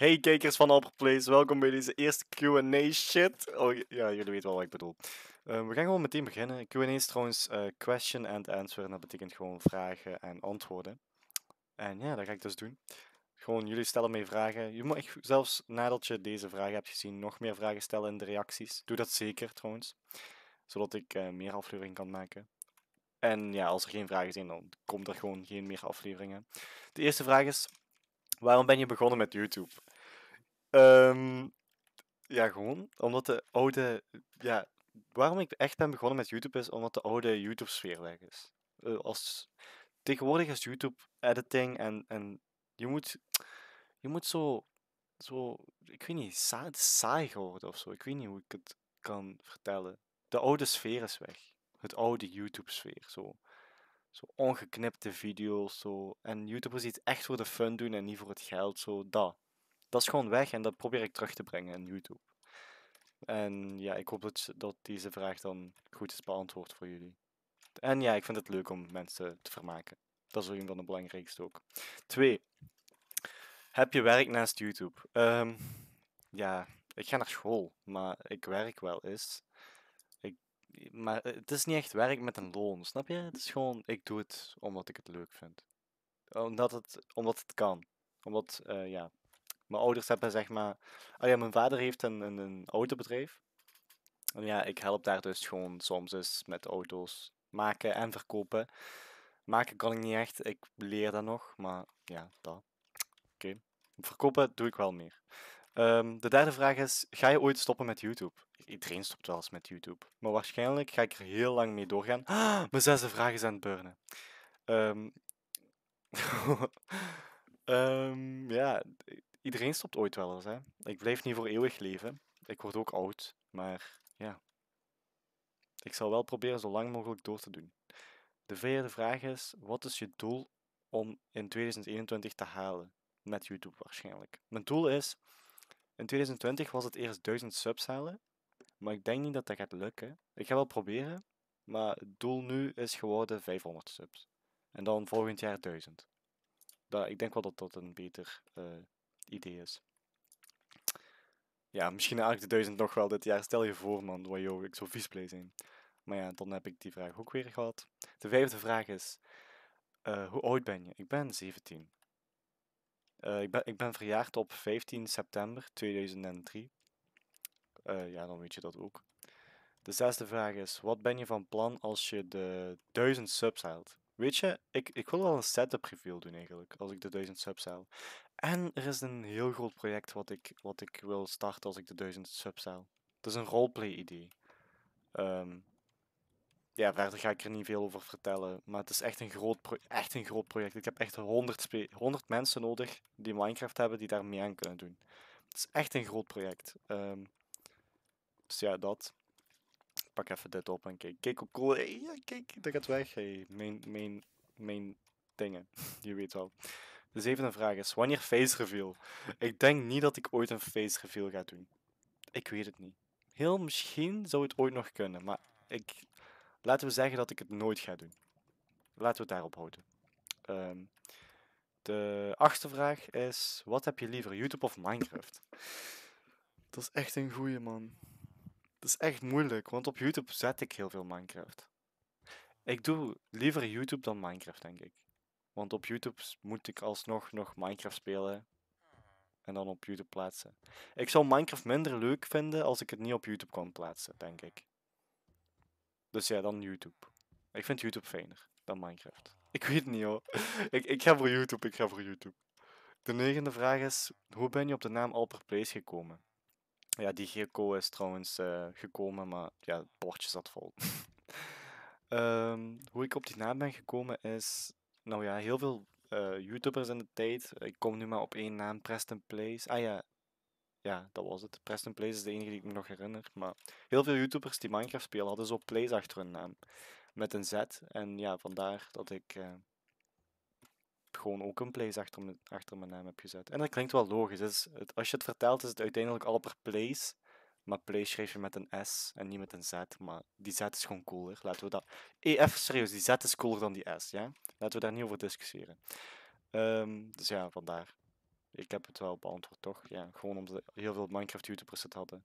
Hey kijkers van Alperplays, welkom bij deze eerste Q&A shit. Oh ja, jullie weten wel wat ik bedoel. Ehm, we gaan gewoon meteen beginnen. Q&A is trouwens eh, question and answer en dat betekent gewoon vragen en antwoorden. En ja, dat ga ik dus doen. Gewoon jullie stellen mee vragen. Je mag zelfs nadat je deze vragen hebt gezien nog meer vragen stellen in de reacties. Doe dat zeker trouwens, zodat ik eh, meer afleveringen kan maken. En ja, als er geen vragen zijn, dan komt er gewoon geen meer afleveringen. De eerste vraag is, waarom ben je begonnen met YouTube? Ehm, ja, gewoon omdat de oude. Ja, waarom ik echt ben begonnen met YouTube is omdat de oude YouTube-sfeer weg is. Eh, als, tegenwoordig is YouTube editing en, en je moet. Je moet zo. zo ik weet niet, saai, saai geworden of zo. Ik weet niet hoe ik het kan vertellen. De oude sfeer is weg. Het oude YouTube-sfeer. Zo. zo ongeknipte video's. Zo. En YouTubers die het echt voor de fun doen en niet voor het geld. Zo dat dat is gewoon weg en dat probeer ik terug te brengen in YouTube. En ja, ik hoop dat, dat deze vraag dan goed is beantwoord voor jullie. En ja, ik vind het leuk om mensen te vermaken. Dat is een van de belangrijkste ook. Twee. Heb je werk naast YouTube? Ehm, ja, ik ga naar school, maar ik werk wel eens. Ik, maar het is niet echt werk met een loon, snap je? Het is gewoon, ik doe het omdat ik het leuk vind. Omdat het, omdat het kan. Omdat, eh, ja, mijn ouders hebben zeg maar... Oh ja, mijn vader heeft een, een, een autobedrijf. En ja, ik help daar dus gewoon soms eens met auto's maken en verkopen. Maken kan ik niet echt, ik leer dat nog, maar ja, dat. Oké. Verkopen doe ik wel meer. Ehm, de derde vraag is, ga je ooit stoppen met YouTube? Iedereen stopt wel eens met YouTube. Maar waarschijnlijk ga ik er heel lang mee doorgaan. Ah, mijn zesde vraag is aan het burnen. Um, ja, iedereen stopt ooit wel eens. Hè? Ik blijf niet voor eeuwig leven. Ik word ook oud. Maar ja, ik zal wel proberen zo lang mogelijk door te doen. De vierde vraag is: wat is je doel om in 2021 te halen? Met YouTube waarschijnlijk. Mijn doel is: in 2020 was het eerst 1000 subs halen. Maar ik denk niet dat dat gaat lukken. Ik ga wel proberen. Maar het doel nu is geworden 500 subs. En dan volgend jaar 1000. Dat, ik denk wel dat dat een beter uh, idee is. Ja, misschien eigenlijk de 1000 nog wel dit jaar. Stel je voor, man, waar ik zo vies blij zijn. Maar ja, dan heb ik die vraag ook weer gehad. De vijfde vraag is: eh, Hoe oud ben je? Ik ben 17. Eh, ik, ben, ik ben verjaard op 15 september 2003. Eh, ja, dan weet je dat ook. De zesde vraag is: Wat ben je van plan als je de 1000 subs haalt? Weet je, ik, ik wil wel een setup reveal doen eigenlijk, als ik de 1000 subs haal. En er is een heel groot project wat ik, wat ik wil starten als ik de 1000 subs haal. Het is een roleplay idee. Ehm, ja, verder ga ik er niet veel over vertellen, maar het is echt een groot, echt een groot project. Ik heb echt 100, 100 mensen nodig die Minecraft hebben, die daar mee aan kunnen doen. Het is echt een groot project. Ehm, dus ja, dat pak even dit op en kijk, kijk hoe cool. Hey, kijk, dat gaat weg. Hey, mijn, mijn, mijn dingen. Je weet wel. De dus zevende vraag is: wanneer face reveal? Ik denk niet dat ik ooit een face reveal ga doen. Ik weet het niet. Heel misschien zou het ooit nog kunnen, maar ik, laten we zeggen dat ik het nooit ga doen. Laten we het daarop houden. Ehm, de achtste vraag is: wat heb je liever, YouTube of Minecraft? Dat is echt een goeie man. Dat is echt moeilijk, want op YouTube zet ik heel veel Minecraft. Ik doe liever YouTube dan Minecraft, denk ik. Want op YouTube moet ik alsnog nog Minecraft spelen en dan op YouTube plaatsen. Ik zou Minecraft minder leuk vinden als ik het niet op YouTube kon plaatsen, denk ik. Dus ja, dan YouTube. Ik vind YouTube fijner dan Minecraft. Ik weet niet hoor. ik, ik ga voor YouTube, ik ga voor YouTube. De negende vraag is, hoe ben je op de naam Alper Place gekomen? Ja, die Girko is trouwens eh, gekomen, maar ja, het bordje zat vol. Ehm, hoe ik op die naam ben gekomen is, nou ja, heel veel eh, YouTubers in de tijd. Ik kom nu maar op één naam, Preston Place Ah ja, ja, dat was het. Preston Place is de enige die ik me nog herinner. Maar heel veel YouTubers die Minecraft spelen hadden zo Place achter hun naam. Met een Z. En ja, vandaar dat ik eh, gewoon ook een place achter, achter mijn naam heb gezet. En dat klinkt wel logisch. is het, als je het vertelt, is het uiteindelijk al per place. Maar place schrijf je met een S en niet met een Z. Maar die Z is gewoon cooler. Laten we dat. EF, eh, serieus, die Z is cooler dan die S. Ja? Laten we daar niet over discussiëren. Ehm, dus ja, vandaar. Ik heb het wel beantwoord, toch? Ja, gewoon omdat heel veel Minecraft-YouTubers het hadden.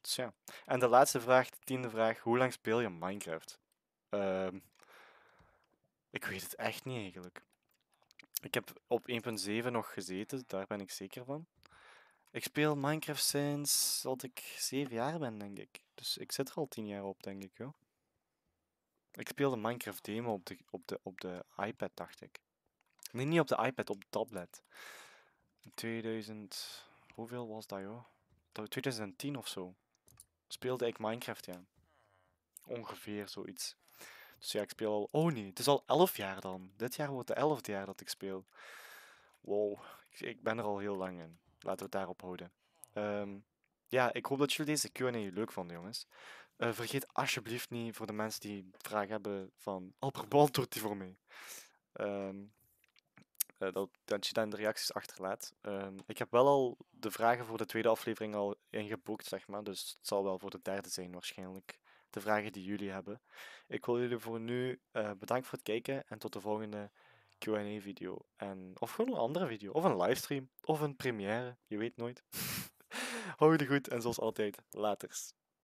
Dus ja. En de laatste vraag, de tiende vraag. Hoe lang speel je Minecraft? Ehm, ik weet het echt niet eigenlijk. Ik heb op 1.7 nog gezeten, daar ben ik zeker van. Ik speel Minecraft sinds dat ik 7 jaar ben, denk ik. Dus ik zit er al 10 jaar op, denk ik. Joh. Ik speelde Minecraft demo op de, op, de, op de iPad, dacht ik. Nee, niet op de iPad, op de tablet. 2000. Hoeveel was dat, joh? 2010 of zo. Speelde ik Minecraft, ja. Ongeveer zoiets. Dus ja, ik speel al... Oh nee, het is al elf jaar dan. Dit jaar wordt de elfde jaar dat ik speel. Wow, ik, ik ben er al heel lang in. Laten we het daarop houden. Ehm, ja, ik hoop dat jullie deze Q&A leuk vonden, jongens. Eh, vergeet alsjeblieft niet, voor de mensen die vragen hebben, van... Albert, doet die voor mij. Um, uh, dat, dat, je dan de reacties achterlaat. Um, ik heb wel al de vragen voor de tweede aflevering al ingeboekt, zeg maar. Dus het zal wel voor de derde zijn waarschijnlijk de vragen die jullie hebben. Ik wil jullie voor nu uh, eh, bedanken voor het kijken en tot de volgende QA video. En, of gewoon een andere video, of een livestream, of een première, je weet nooit. Hou je goed en zoals altijd, laters.